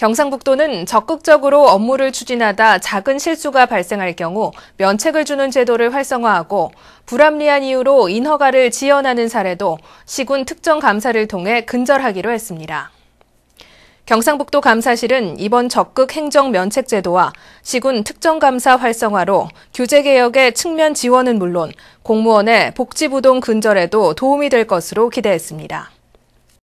경상북도는 적극적으로 업무를 추진하다 작은 실수가 발생할 경우 면책을 주는 제도를 활성화하고 불합리한 이유로 인허가를 지연하는 사례도 시군 특정 감사를 통해 근절하기로 했습니다. 경상북도 감사실은 이번 적극 행정 면책 제도와 시군 특정 감사 활성화로 규제 개혁의 측면 지원은 물론 공무원의 복지 부동 근절에도 도움이 될 것으로 기대했습니다.